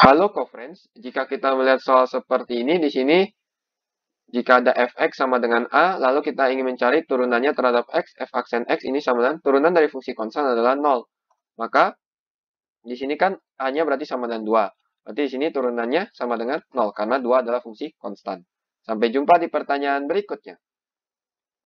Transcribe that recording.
Halo friends, jika kita melihat soal seperti ini di sini, jika ada fx sama dengan a, lalu kita ingin mencari turunannya terhadap x, f aksen x ini sama dengan turunan dari fungsi konstan adalah 0. Maka di sini kan a-nya berarti sama dengan 2. Berarti di sini turunannya sama dengan 0 karena 2 adalah fungsi konstan. Sampai jumpa di pertanyaan berikutnya.